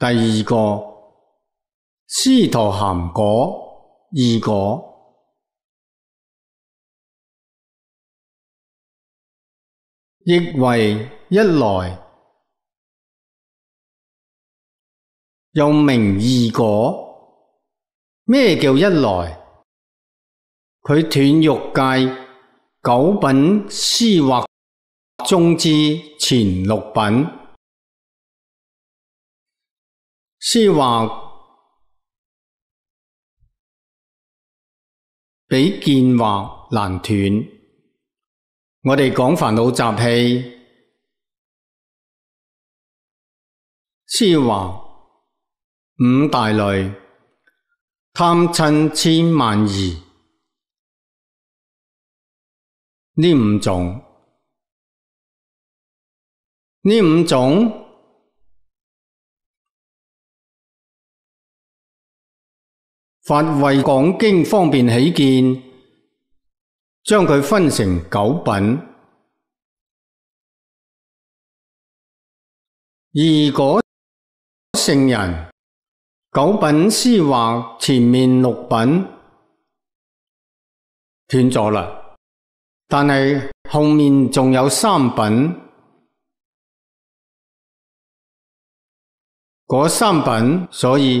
第二个师徒含果异果，亦为一来又名异果。咩叫一来？佢断欲界九品师或中之前六品。思惑比见惑难断，我哋讲烦恼习气，思惑五大类，贪嗔千万疑。呢五种，呢五种。法为讲经方便起见，将佢分成九品。如果圣人九品思话前面六品断咗啦，但系后面仲有三品，嗰三品所以。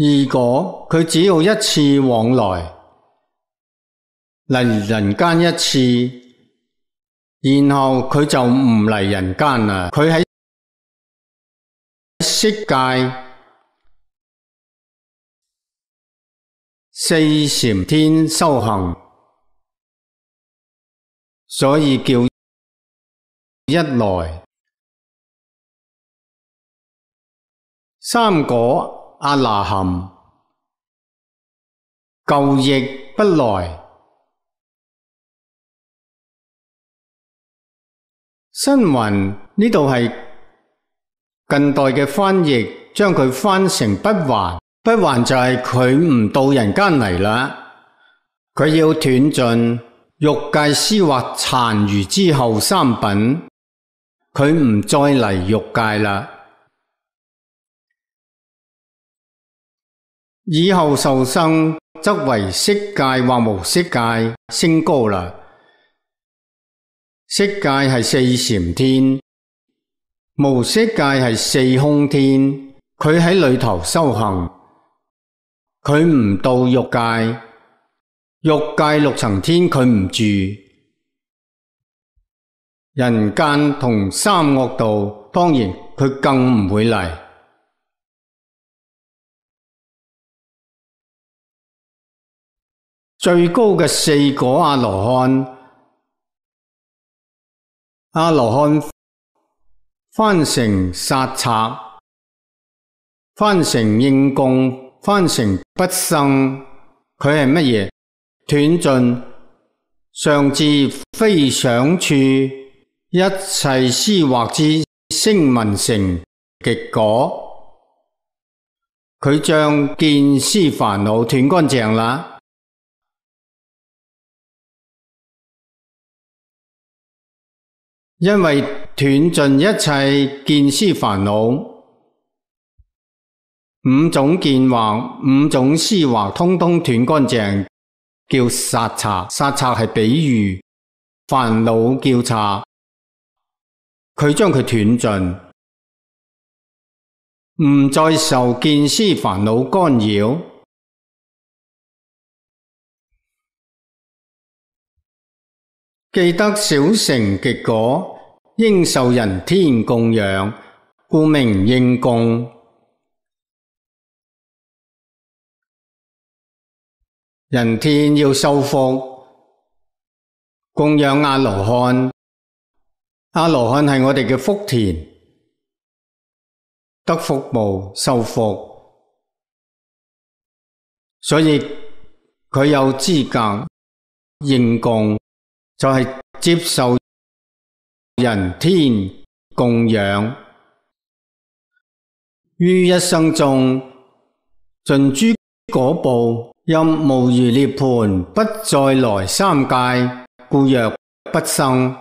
如果佢只要一次往来嚟人间一次，然后佢就唔嚟人间啦。佢喺色界四禅天修行，所以叫一来三果。阿那含旧亦不来，新云呢度系近代嘅翻译，将佢翻成不还，不还就系佢唔到人间嚟啦，佢要断尽欲界思或残余之后三品，佢唔再嚟欲界啦。以后受生，则为色界或无色界升高啦。色界系四禅天，无色界系四空天。佢喺里头修行，佢唔到欲界，欲界六层天佢唔住。人间同三恶道，当然佢更唔会嚟。最高嘅四果阿罗汉，阿罗汉翻成刹察，翻成应供，翻成不生，佢系乜嘢？断尽上至非想处，一切思惑之声闻成极果，佢将见思烦恼断干净啦。因为断尽一切见思烦恼，五种见惑、五种思惑，通通断干净，叫杀茶。杀茶系比喻，烦恼叫茶，佢将佢断尽，唔再受见思烦恼干扰。记得小成结果应受人天供养，故名应供。人天要受福供养阿罗汉，阿罗汉系我哋嘅福田，得福报受福，所以佢有资格应供。就系接受人天供养于一生中尽诸果报，因无余涅盘，不再来三界，故若不生。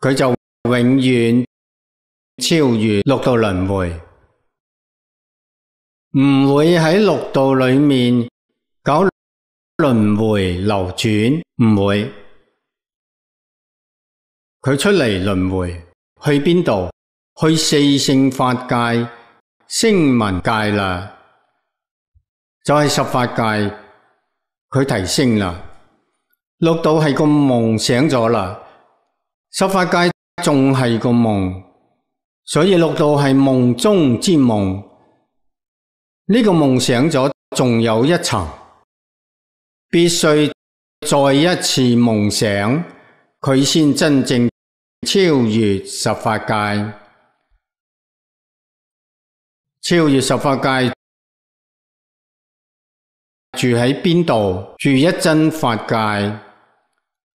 佢就永远超越六道轮回，唔会喺六道里面搞。轮回流转唔会，佢出嚟轮回去边度？去四圣法界、声闻界啦，就系十法界，佢提升啦。六道系个梦醒咗啦，十法界仲系个梦，所以六道系梦中之梦，呢个梦醒咗，仲有一层。必须再一次梦醒，佢先真正超越十法界。超越十法界住喺边度？住一真法界，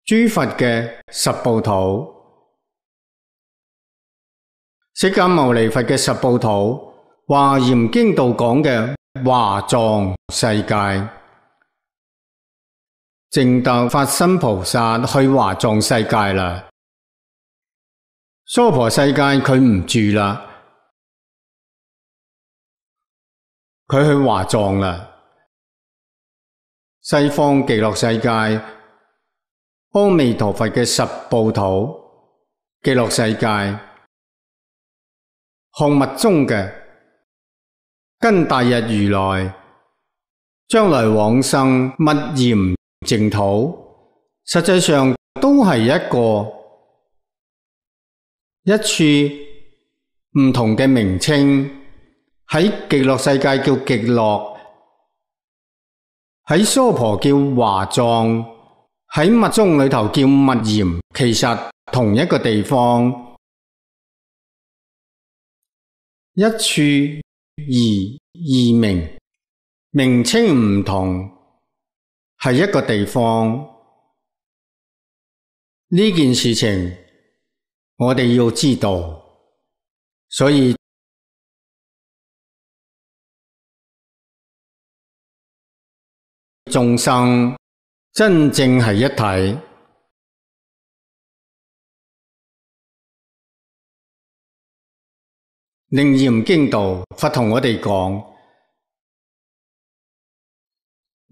诸佛嘅十部土，释迦牟尼佛嘅十部土，华严经度讲嘅华藏世界。正到法身菩萨去华藏世界啦，娑婆世界佢唔住啦，佢去华藏啦，西方极乐世界，阿弥陀佛嘅十部土，极乐世界，空物中嘅，跟大日如来，将来往生勿嫌。净土实际上都系一个一处唔同嘅名称，喺极乐世界叫极乐，喺娑婆叫华藏，喺密宗里头叫密严。其实同一个地方，一处而异名，名称唔同。系一个地方，呢件事情我哋要知道，所以众生真正系一体。《楞严经》道佛同我哋讲。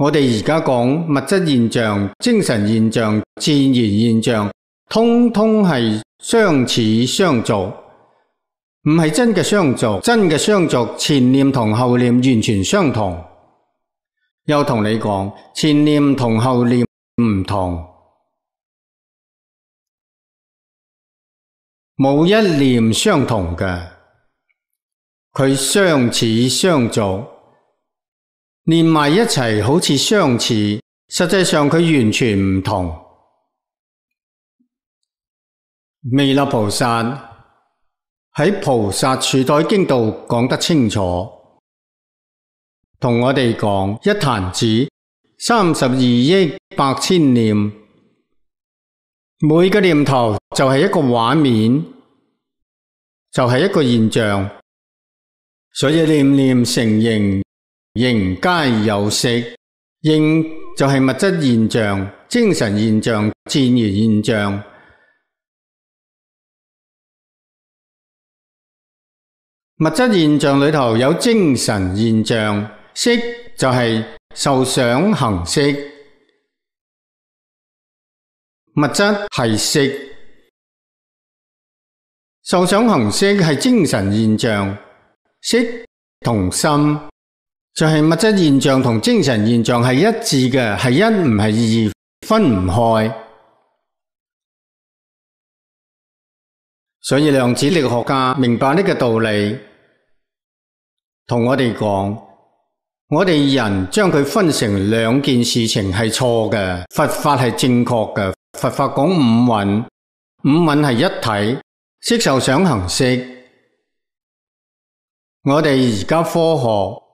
我哋而家讲物质现象、精神现象、自然现象，通通系相似相造，唔系真嘅相造，真嘅相造前念同后念完全相同，又同你讲前念同后念唔同，冇一念相同嘅，佢相似相造。连埋一齐好似相似，实际上佢完全唔同。弥勒菩萨喺《菩萨处代经》度讲得清楚，同我哋讲一坛子三十二亿百千念，每个念头就系一个画面，就系一个现象，所以念念成形。形皆有色，应就系物质现象、精神现象、自然现象。物质现象里头有精神现象，色就系受想行色，物质系色，受想行色系精神现象，色同心。就系物质现象同精神现象系一致嘅，系一唔系二，分唔开。所以量子力学家明白呢个道理，同我哋讲，我哋人将佢分成两件事情系错嘅，佛法系正确嘅。佛法讲五蕴，五蕴系一体，色受想行识。我哋而家科学。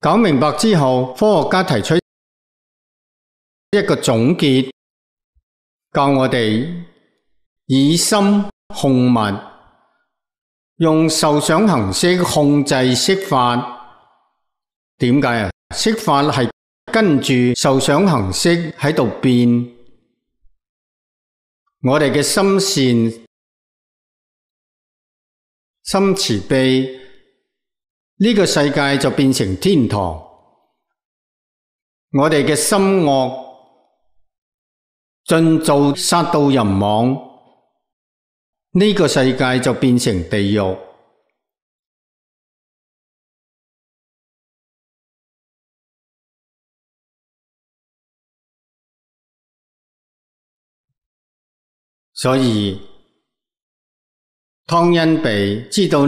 搞明白之后，科学家提出一个总结，教我哋以心控物，用受想行识控制释法。点解啊？释法系跟住受想行识喺度变，我哋嘅心善、心慈悲。呢个世界就变成天堂，我哋嘅心恶尽造杀盗淫妄，呢个世界就变成地狱。所以汤恩比知道。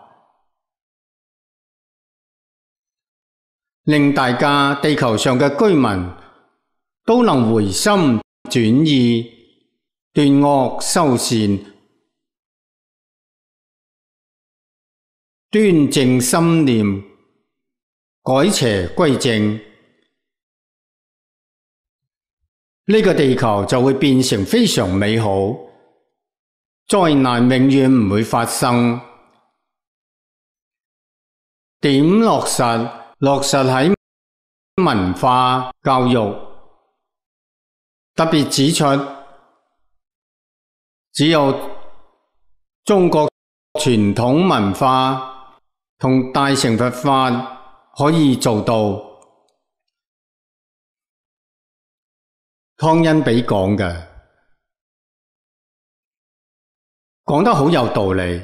令大家地球上嘅居民都能回心转意，断恶修善，端正心念，改邪归正，呢个地球就会变成非常美好，灾难永远唔会发生。点落实？落实喺文化教育，特别指出，只有中国传统文化同大乘佛法可以做到。康恩比讲嘅，讲得好有道理。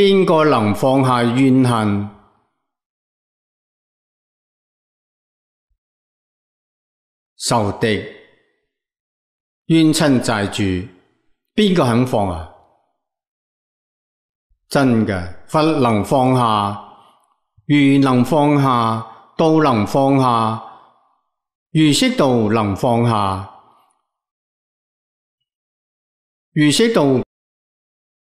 边个能放下怨恨仇敌冤亲债主？边个肯放啊？真嘅不能放下，如能放下，道能放下，如识道能放下，如识道。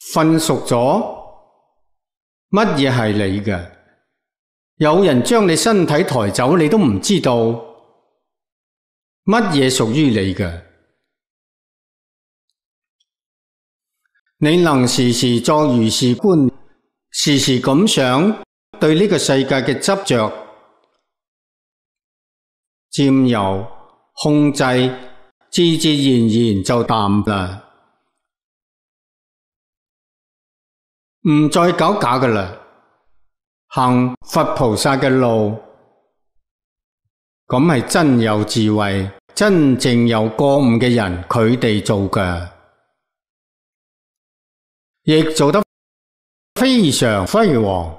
瞓熟咗，乜嘢系你嘅？有人将你身体抬走，你都唔知道乜嘢属于你嘅。你能时时作如是观，时时咁想对呢个世界嘅执着、占有、控制、自自然然就淡啦。唔再搞假噶啦，行佛菩萨嘅路，咁系真有智慧、真正有觉悟嘅人，佢哋做嘅，亦做得非常辉煌，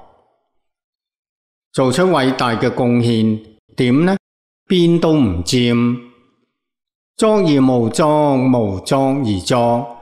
做出伟大嘅贡献。点呢？边都唔占，庄而无庄，无庄而庄。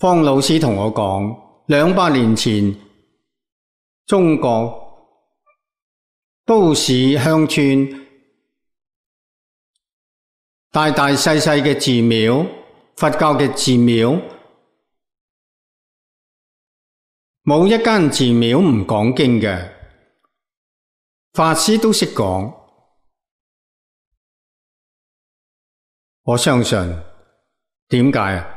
方老师同我讲，两百年前中国都市乡村大大细细嘅寺庙，佛教嘅寺庙，冇一间寺庙唔讲经嘅，法师都识讲，我相信，点解啊？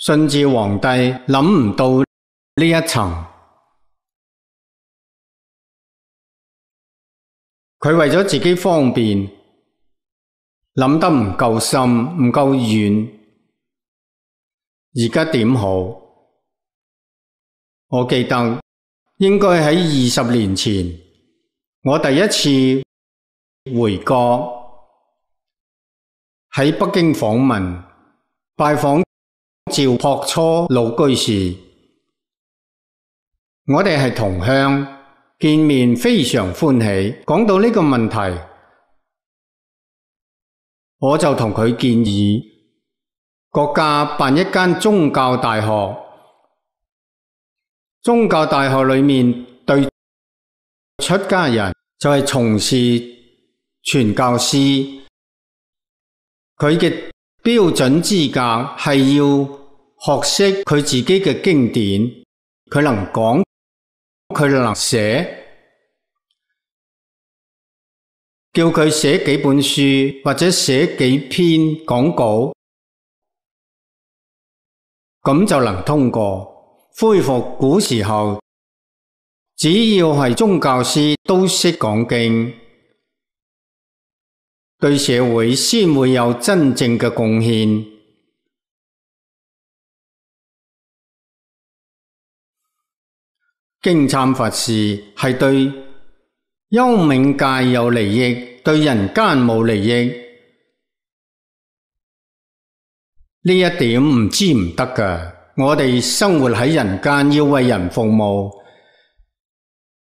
顺治皇帝谂唔到呢一层，佢为咗自己方便，谂得唔够深唔够远，而家点好？我记得应该喺二十年前，我第一次回国喺北京访问拜访。赵朴初老居士，我哋系同乡，见面非常欢喜。讲到呢个问题，我就同佢建议，国家办一间宗教大学。宗教大学里面对出家人就系从事传教师，佢嘅。标准资格系要学识佢自己嘅经典，佢能讲，佢能写，叫佢写几本书或者写几篇讲稿，咁就能通过。恢复古时候，只要系宗教师都识讲经。对社会先会有真正嘅贡献。经忏佛事系对幽冥界有利益，对人间冇利益。呢一点唔知唔得噶。我哋生活喺人间，要为人服务。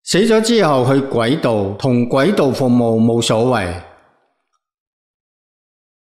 死咗之后去鬼道同鬼道服务冇所谓。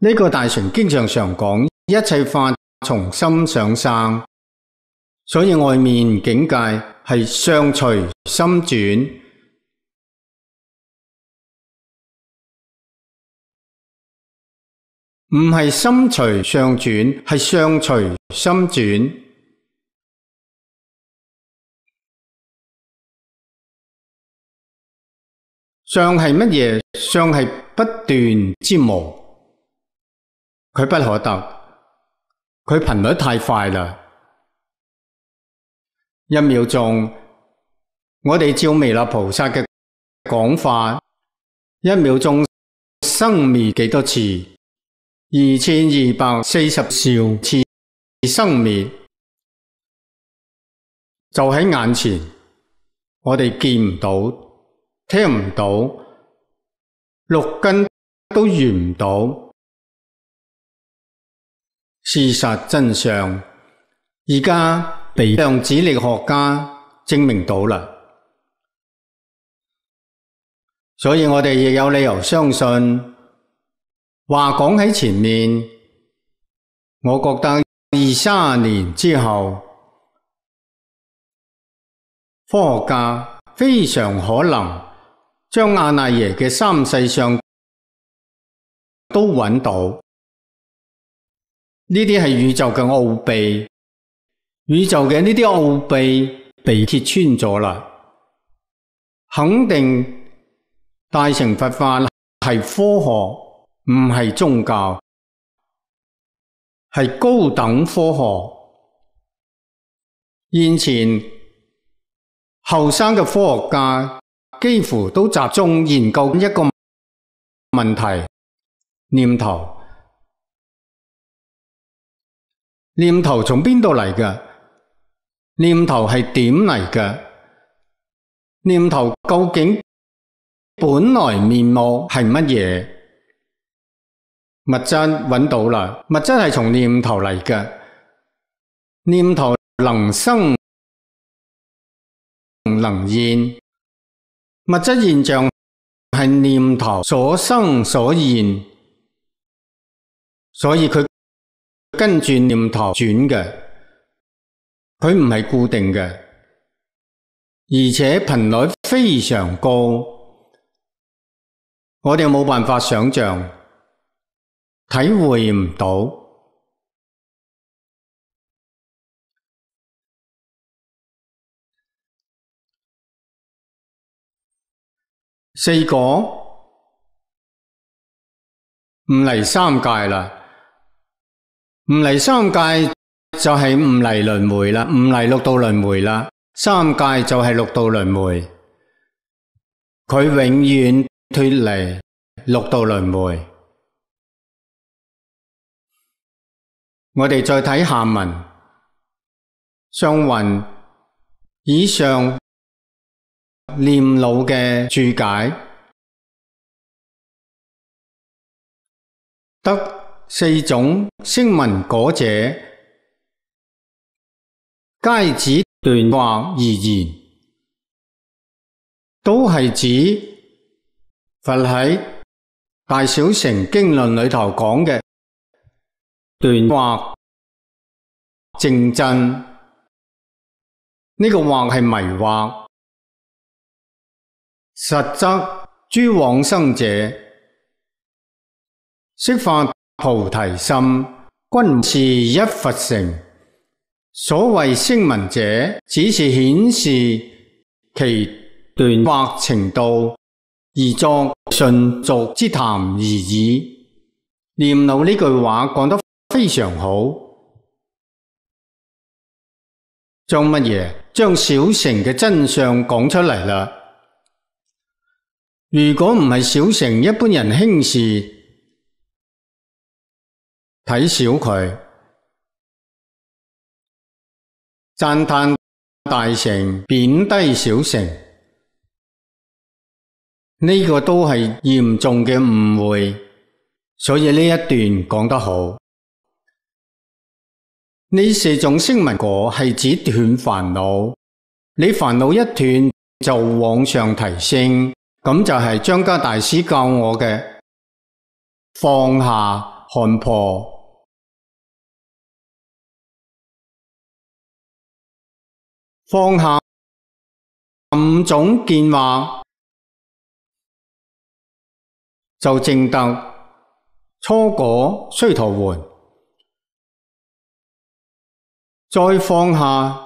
呢个大乘经常常讲一切法从心上生，所以外面境界系相随心转，唔系心随相转，系相随心转。相系乜嘢？相系不断之无。佢不可得，佢频率太快啦！一秒钟，我哋照弥勒菩萨嘅讲法，一秒钟生灭几多次？二千二百四十兆次生灭，就喺眼前，我哋见唔到，听唔到，六根都完唔到。事实真相而家被量子力学家证明到啦，所以我哋亦有理由相信。话讲喺前面，我觉得二三年之后，科学家非常可能将阿赖耶嘅三世相都揾到。呢啲系宇宙嘅奥秘，宇宙嘅呢啲奥秘被揭穿咗啦。肯定大乘佛法系科学，唔系宗教，系高等科学。现前后生嘅科学家几乎都集中研究一个问题：念头。念头从边度嚟嘅？念头系点嚟嘅？念头究竟本来面目系乜嘢？物质揾到啦，物质系从念头嚟嘅。念头能生能现，物质现象系念头所生所现，所以佢。跟住念头转嘅，佢唔系固定嘅，而且频率非常高，我哋冇办法想象，体会唔到。四果唔嚟三界啦。唔嚟三界就系唔嚟轮回啦，唔嚟六道轮回啦。三界就系六道轮回，佢永远脱离六道轮回。我哋再睇下文，上云以上念老嘅注解，得。四种声闻果者，皆指断话而言，都系指佛喺大小乘经论里头讲嘅断话正真。呢个话系迷惑，实则诸往生者释法。菩提心均是一佛成，所谓声闻者，只是显示其断或程度而作顺俗之谈而已。念老呢句话讲得非常好，张乜嘢？将小城嘅真相讲出嚟啦。如果唔系小城，一般人轻视。睇小佢，赞叹大成，贬低小成，呢个都系严重嘅误会。所以呢一段讲得好，呢四种声闻果系指断烦恼，你烦恼一断就往上提升，咁就系张家大师教我嘅放下看破。放下五种见话就正得初果须陀换，再放下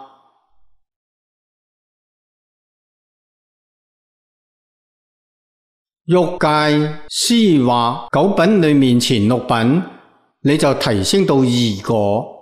欲界思话九品里面前六品，你就提升到二果。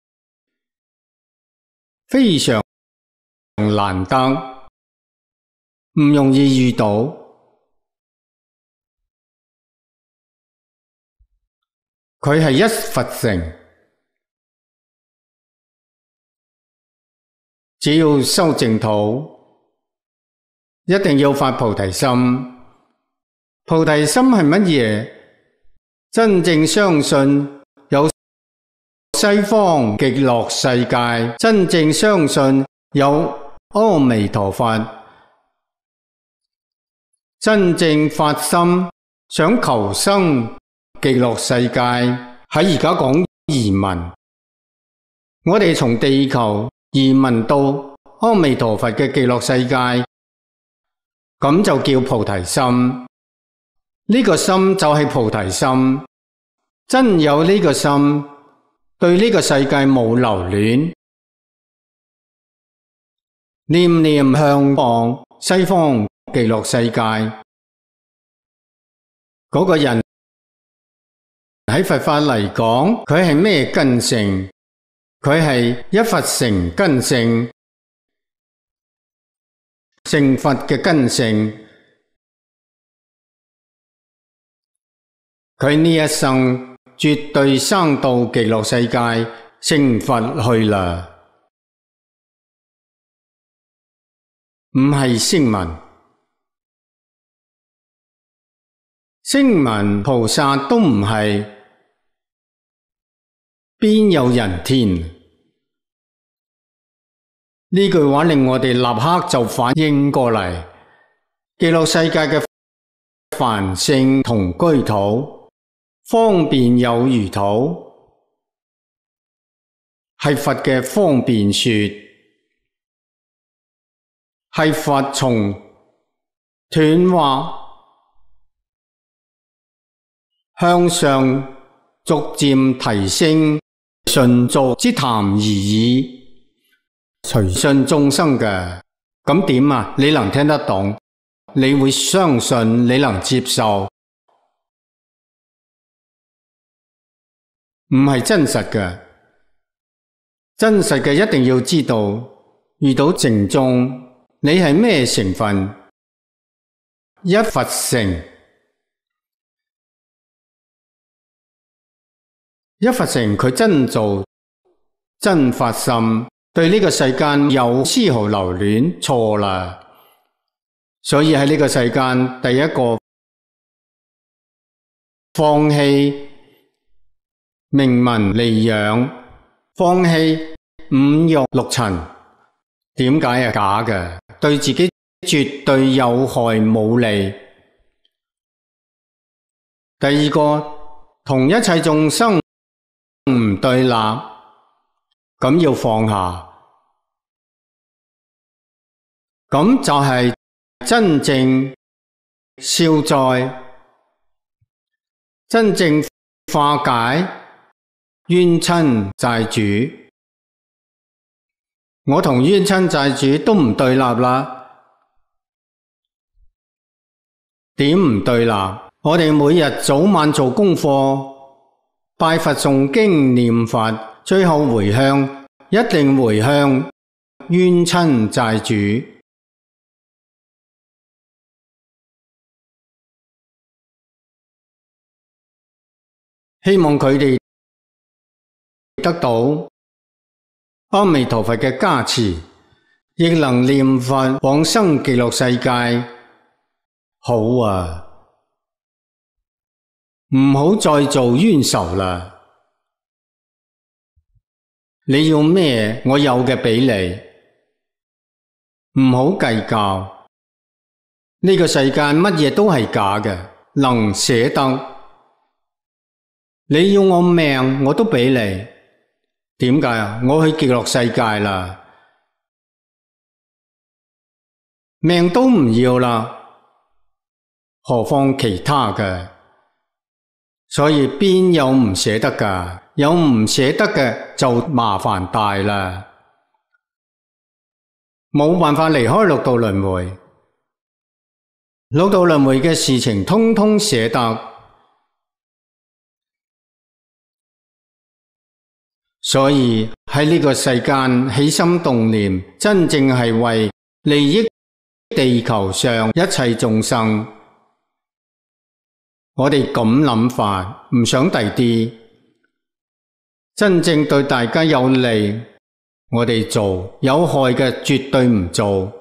非常难得，唔容易遇到。佢系一佛成，只要修净土，一定要发菩提心。菩提心系乜嘢？真正相信。西方极乐世界，真正相信有阿弥陀佛，真正发心想求生极乐世界。喺而家讲移民，我哋从地球移民到阿弥陀佛嘅极乐世界，咁就叫菩提心。呢个心就系菩提心，真有呢个心。对呢个世界冇留恋，念念向往西方极乐世界嗰个人，喺佛法嚟讲，佢系咩根性？佢系一佛成根性，成佛嘅根性，佢呢一生。绝对生到极乐世界成佛去啦，唔系声闻，声闻菩萨都唔系，边有人天？呢句话令我哋立刻就反应过嚟，极乐世界嘅凡圣同居土。方便有如土，系佛嘅方便说，系佛从断话向上逐渐提升信作之谈而已，随信众生嘅咁点啊？你能听得懂？你会相信？你能接受？唔系真实嘅，真实嘅一定要知道，遇到情众，你系咩成分？一佛成，一佛成，佢真做真发心，对呢个世间有丝毫留恋，错啦！所以喺呢个世间，第一个放弃。名文利养，放弃五欲六尘，点解系假嘅，对自己绝对有害冇利。第二个，同一切众生唔对立，咁要放下，咁就系真正笑在，真正化解。冤亲债主，我同冤亲债主都唔对立啦，点唔对立？我哋每日早晚做功课，拜佛诵经念佛，最后回向，一定回向冤亲债主，希望佢哋。得到阿弥陀佛嘅加持，亦能念佛往生极乐世界。好啊，唔好再做冤仇啦！你要咩？我有嘅俾你，唔好计较。呢个世界乜嘢都系假嘅，能舍得，你要我命我都俾你。点解啊？我去极乐世界啦，命都唔要啦，何况其他嘅？所以边有唔舍得噶？有唔舍得嘅就麻烦大啦，冇办法离开六道轮回，六道轮回嘅事情通通舍得。所以喺呢个世间起心动念，真正系为利益地球上一切众生，我哋咁谂法，唔想第啲真正对大家有利，我哋做有害嘅绝对唔做，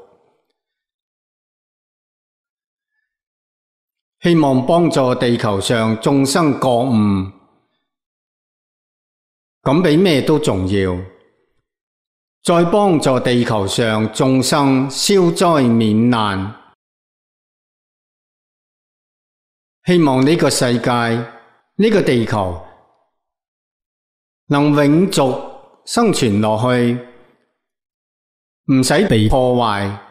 希望帮助地球上众生觉悟。咁比咩都重要，在帮助地球上众生消灾免难，希望呢个世界、呢个地球能永续生存落去，唔使被破坏。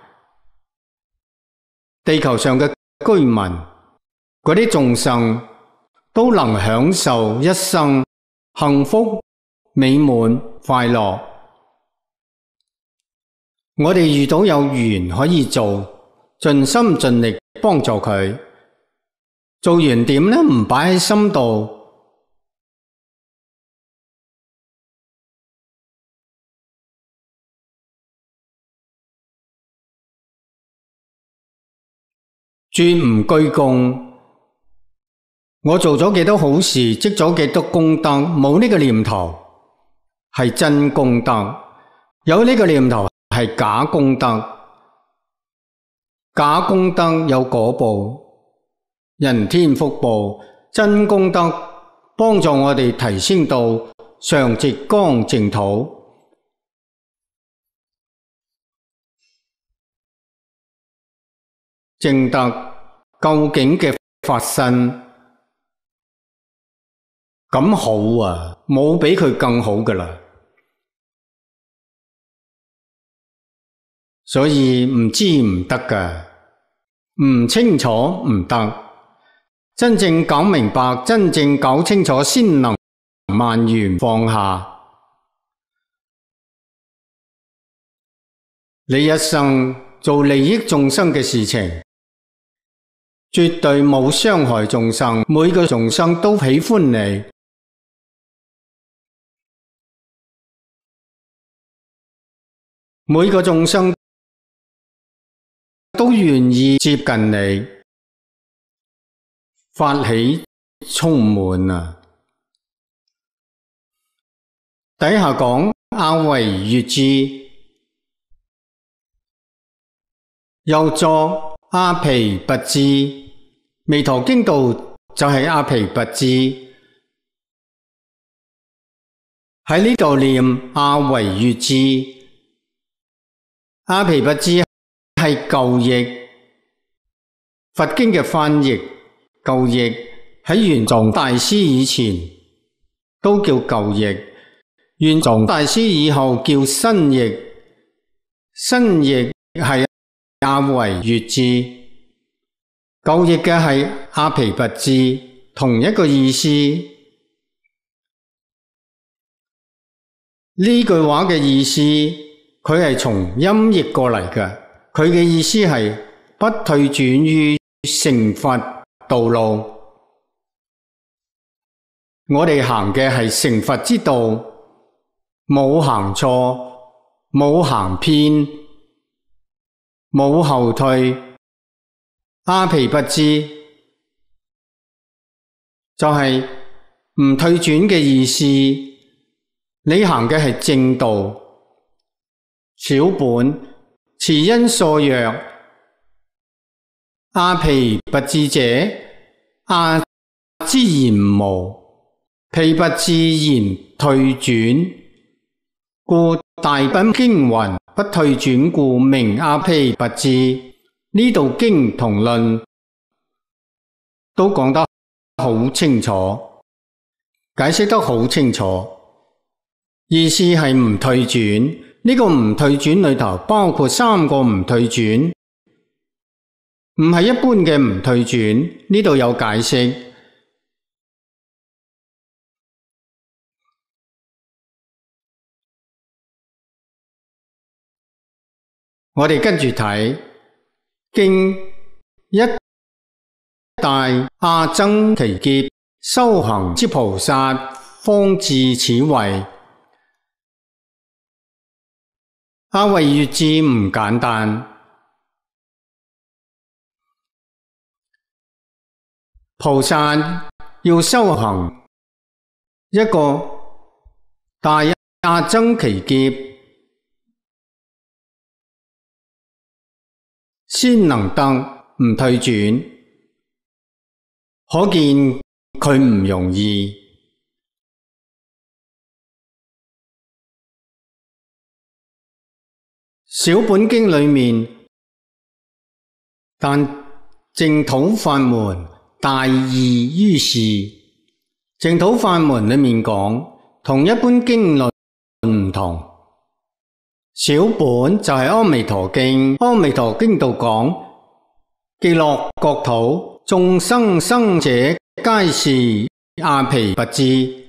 地球上嘅居民，嗰啲众生都能享受一生幸福。美满快乐，我哋遇到有缘可以做，尽心尽力帮助佢。做完点呢？唔摆喺心度，绝唔居功。我做咗几多好事，积咗几多功德，冇呢个念头。系真功德，有呢个念头系假功德。假功德有果报，人天福报；真功德帮助我哋提升到上浙江净土，正德究竟嘅发生。咁好啊，冇比佢更好噶啦，所以唔知唔得噶，唔清楚唔得，真正搞明白，真正搞清楚，先能万缘放下。你一生做利益众生嘅事情，绝对冇伤害众生，每个众生都喜欢你。每个众生都愿意接近你，发起充满啊！底下讲阿维月支，又作阿皮不知，弥陀经》度就系阿皮不知。喺呢度念阿维月支。阿皮不智系旧译佛经嘅翻译，旧译喺玄奘大师以前都叫旧译，玄奘大师以后叫新译，新译系阿维月志，旧译嘅系阿皮不智，同一个意思。呢句话嘅意思。佢系从音译过嚟嘅，佢嘅意思系不退转于成佛道路。我哋行嘅系成佛之道，冇行错，冇行偏，冇后退，阿皮不知，就系唔退转嘅意思。你行嘅系正道。小本，其因所弱，阿皮不智者，阿之然无，皮不自然退转，故大品经云：不退转故名阿皮不智。呢度经同论都讲得好清楚，解释得好清楚，意思系唔退转。呢个唔退转里头包括三个唔退转，唔系一般嘅唔退转，呢度有解释。我哋跟住睇经一大阿僧奇劫修行之菩萨，方至此位。阿维月志唔简单，菩萨要修行一个大亚真奇劫，先能登唔退转，可见佢唔容易。小本经里面，但净土法门大异于是。净土法门里面讲，同一般经论唔同。小本就系阿弥陀经，阿弥陀经度讲，极乐国土众生生者，皆是阿皮不至。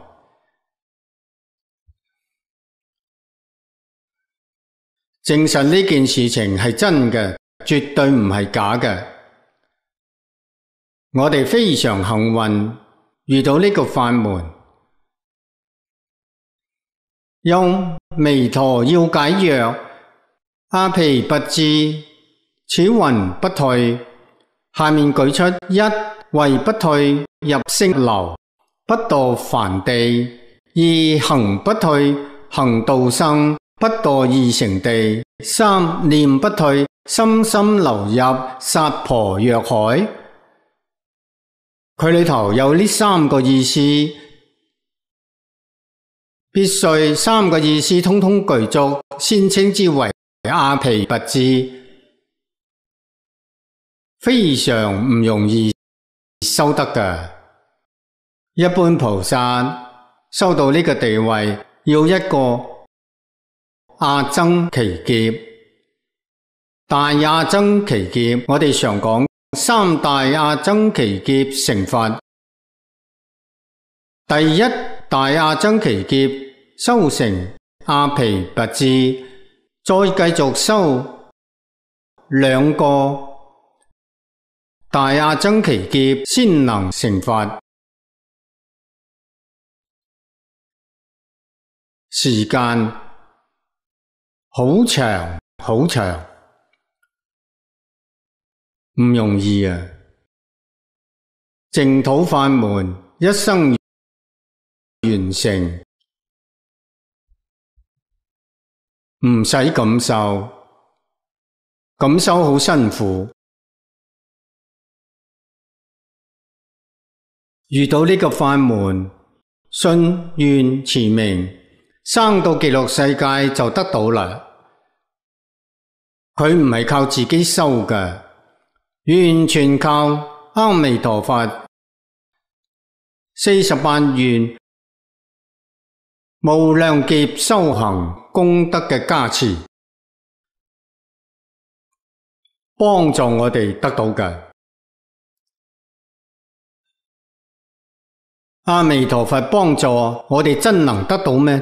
证实呢件事情系真嘅，绝对唔系假嘅。我哋非常幸运遇到呢个法门，用弥陀要解药，阿皮不知此云不退。下面举出一为不退入星流，不堕凡地；二行不退行道生。不堕二成地，三念不退，深深流入萨婆若海。佢里头有呢三个意思，必须三个意思通通具足，先称之为阿皮不知，非常唔容易修得嘅。一般菩萨修到呢个地位，要一个。阿增其劫，大亚增其劫，我哋常讲三大阿增其劫成佛。第一大阿增其劫修成阿皮拔智，再继续修两个大阿增其劫，先能成佛。时间。好长，好长，唔容易啊！净土法门，一生完成，唔使感受，感受好辛苦。遇到呢个法门，信愿持名。生到极乐世界就得到啦，佢唔系靠自己修嘅，完全靠阿弥陀佛四十万愿无量劫修行功德嘅加持，帮助我哋得到嘅。阿弥陀佛帮助我哋真能得到咩？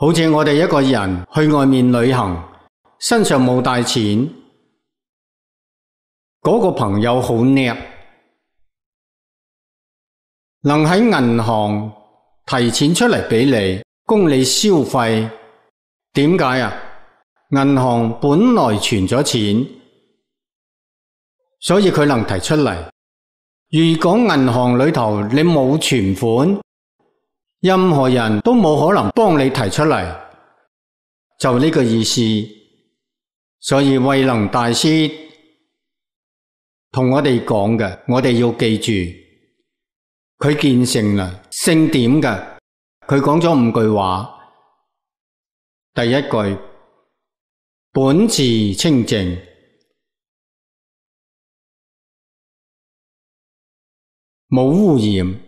好似我哋一个人去外面旅行，身上冇带钱，嗰个朋友好叻，能喺银行提钱出嚟俾你，供你消费。点解啊？银行本来存咗钱，所以佢能提出嚟。如果银行里头你冇存款？任何人都冇可能帮你提出嚟，就呢个意思。所以慧能大师同我哋讲嘅，我哋要记住，佢见性啦，性点嘅？佢讲咗五句话。第一句，本自清净，冇污染。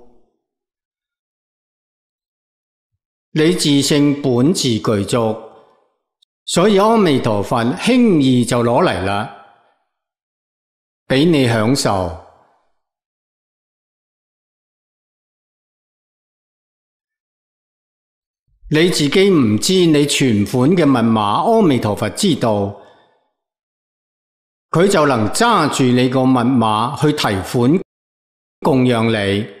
你自性本自具足，所以阿弥陀佛轻易就攞嚟啦，俾你享受。你自己唔知你存款嘅密码，阿弥陀佛知道，佢就能揸住你个密码去提款供养你。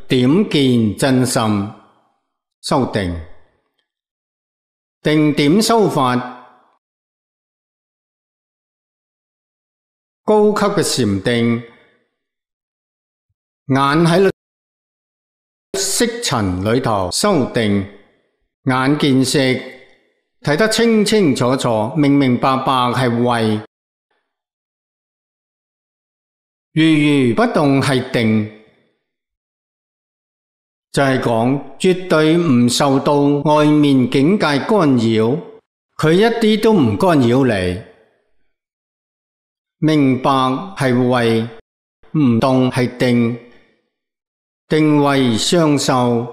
点见真心修定，定点修法，高级嘅禅定，眼喺色尘里头修定，眼见色睇得清清楚楚、明明白白，系为如如不动系定。就系讲绝对唔受到外面境界干扰，佢一啲都唔干扰你。明白系慧，唔动系定，定慧相受，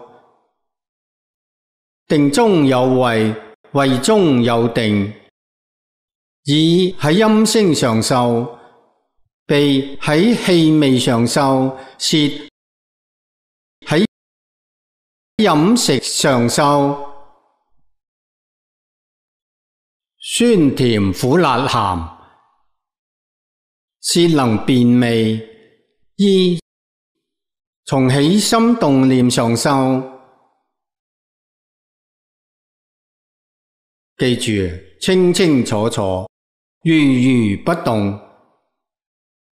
定中有慧，慧中有定。耳喺音声上受，鼻喺气味上受，舌。饮食长寿，酸甜苦辣咸，是能辨味；一从起心动念长寿，记住清清楚楚，如如不动，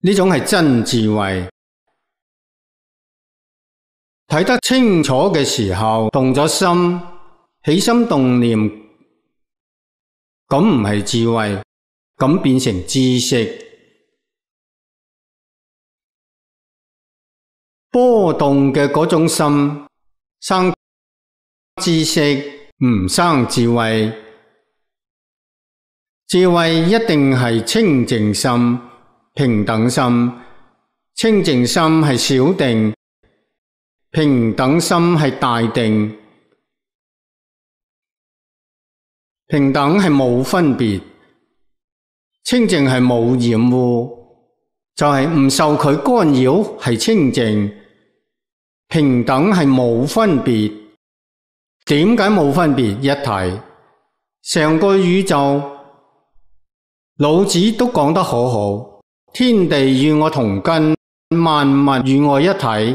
呢种系真智慧。睇得清楚嘅时候，动咗心，起心动念，咁唔系智慧，咁变成知识波动嘅嗰种心生知识，唔生智慧。智慧一定系清净心、平等心。清净心系小定。平等心系大定，平等系冇分别，清净系冇染污，就系唔受佢干扰系清净。平等系冇分别，点解冇分别？一睇成个宇宙，老子都讲得好好，天地与我同根，万物与我一体。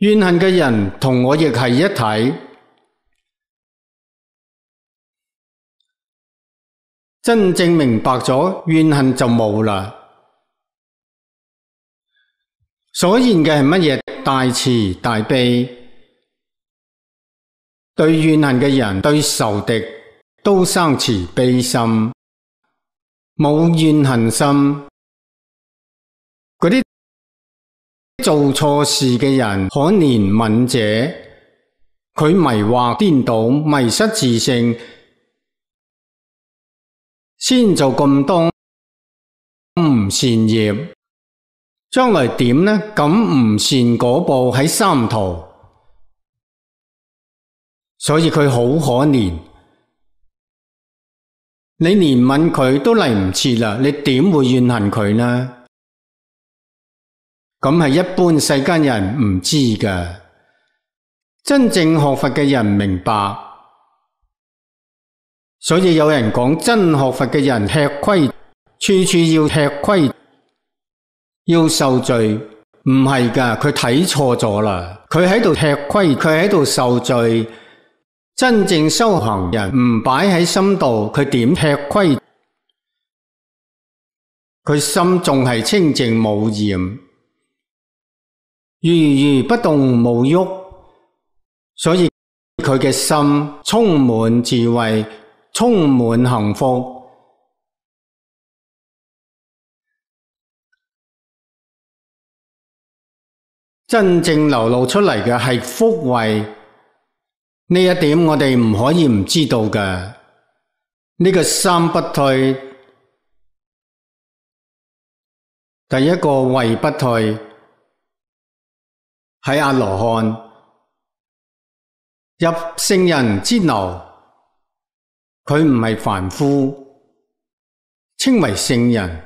怨恨嘅人同我亦系一体，真正明白咗怨恨就冇啦。所言嘅系乜嘢？大慈大悲，对怨恨嘅人，对仇敌都生慈悲心，冇怨恨心。做错事嘅人可怜悯者，佢迷惑颠倒、迷失自性，先做咁多唔善业，将来点呢？咁唔善嗰步喺三途，所以佢好可怜。你怜悯佢都嚟唔切啦，你点会怨恨佢呢？咁系一般世间人唔知嘅，真正学佛嘅人明白，所以有人讲真学佛嘅人吃亏，处处要吃亏，要受罪，唔系噶，佢睇错咗啦。佢喺度吃亏，佢喺度受罪。真正修行人唔摆喺心度，佢点吃亏？佢心仲系清净无染。如如不动，无郁，所以佢嘅心充满智慧，充满幸福。真正流露出嚟嘅系福慧，呢一点我哋唔可以唔知道嘅。呢个心不退，第一个慧不退。喺阿罗汉入圣人之流，佢唔系凡夫，称为圣人。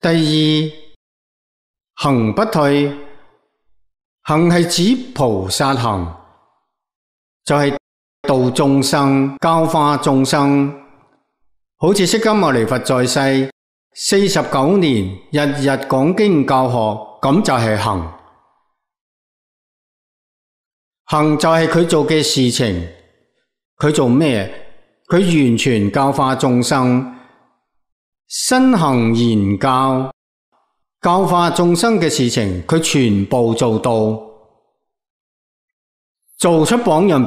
第二行不退，行系指菩萨行。就系度众生、教化众生，好似释迦牟尼佛在世四十九年，日日讲经教学，咁就系行。行就系佢做嘅事情。佢做咩？佢完全教化众生，身行言教，教化众生嘅事情，佢全部做到，做出榜样。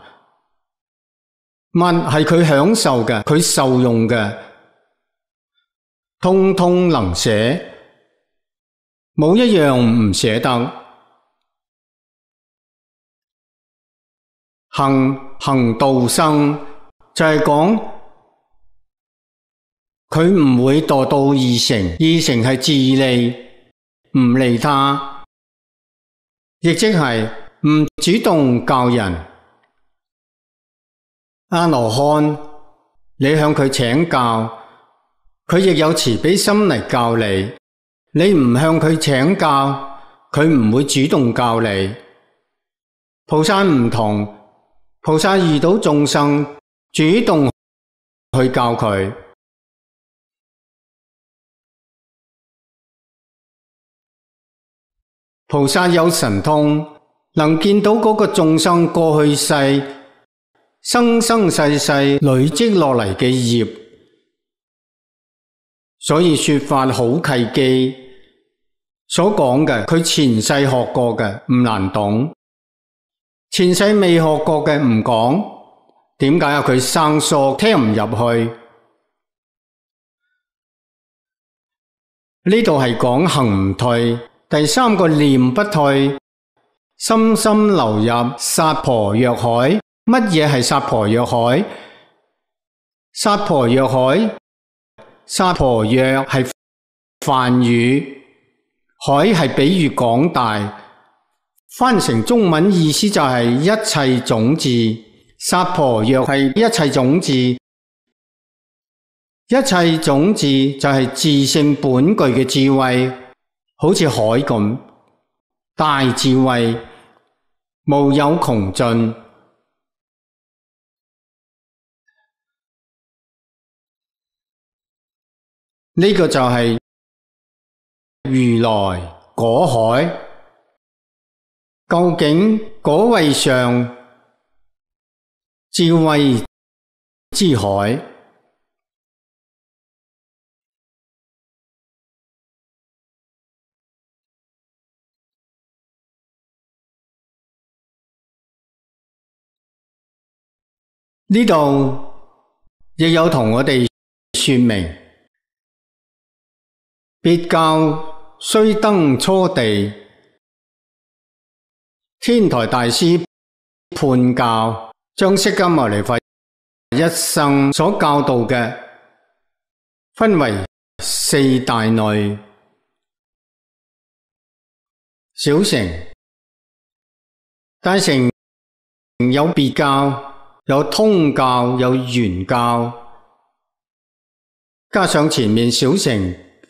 物系佢享受嘅，佢受用嘅，通通能舍，冇一样唔舍得。行行道生就系讲佢唔会堕到二成，二成系自利唔利他，亦即系唔主动教人。阿罗汉，你向佢请教，佢亦有慈悲心嚟教你。你唔向佢请教，佢唔会主动教你。菩萨唔同，菩萨遇到众生，主动去教佢。菩萨有神通，能见到嗰个众生过去世。生生世世累积落嚟嘅业，所以说法好契机。所讲嘅佢前世学过嘅唔难懂，前世未学过嘅唔讲。点解啊？佢生疏听唔入去。呢度系讲行唔退，第三个念不退，深深流入萨婆若海。乜嘢系沙婆若海？沙婆若海，沙婆若系梵语，海系比喻广大。翻成中文意思就系一切种子，沙婆若系一切种子，一切种子就系自性本具嘅智慧，好似海咁，大智慧，无有穷尽。呢个就系如来果海，究竟果位上智慧之海？呢度亦有同我哋说明。必教虽登初地，天台大师判教将释迦牟尼佛一生所教导嘅分为四大类：小乘、大乘，有别教、有通教、有原教，加上前面小乘。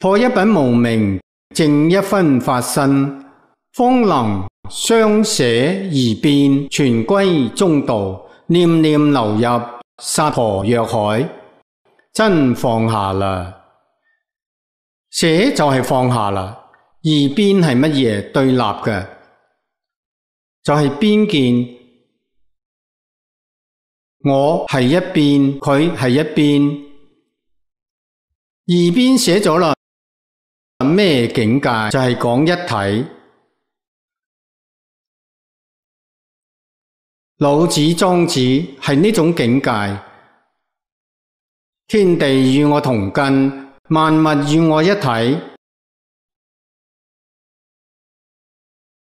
破一品无名，净一分法身，方能相舍而变，全归中道，念念流入沙婆若海，真放下啦！舍就系放下啦，而边系乜嘢对立嘅？就系边见。我系一边，佢系一边，二边写咗啦。咩境界？就系讲一体。老子、庄子系呢种境界。天地与我同根，万物与我一体。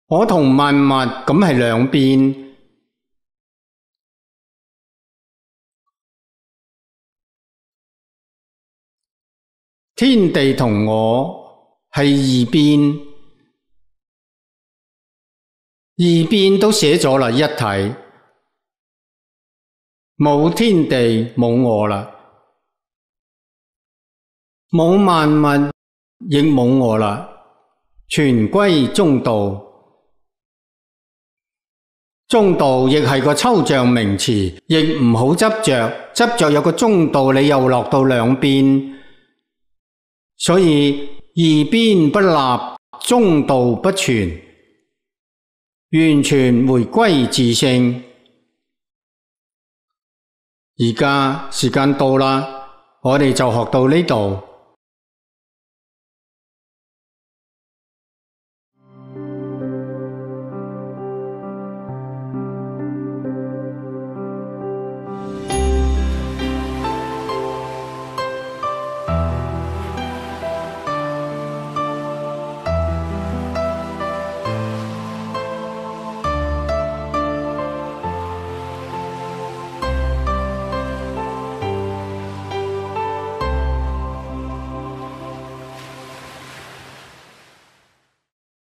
我同万物咁系两边，天地同我。系二边，二边都写咗啦。一体冇天地冇我啦，冇万物亦冇我啦，全归中道。中道亦系个抽象名词，亦唔好执着。执着有个中道，你又落到两边，所以。二边不立，中道不全，完全回归自性。而家时间到啦，我哋就学到呢度。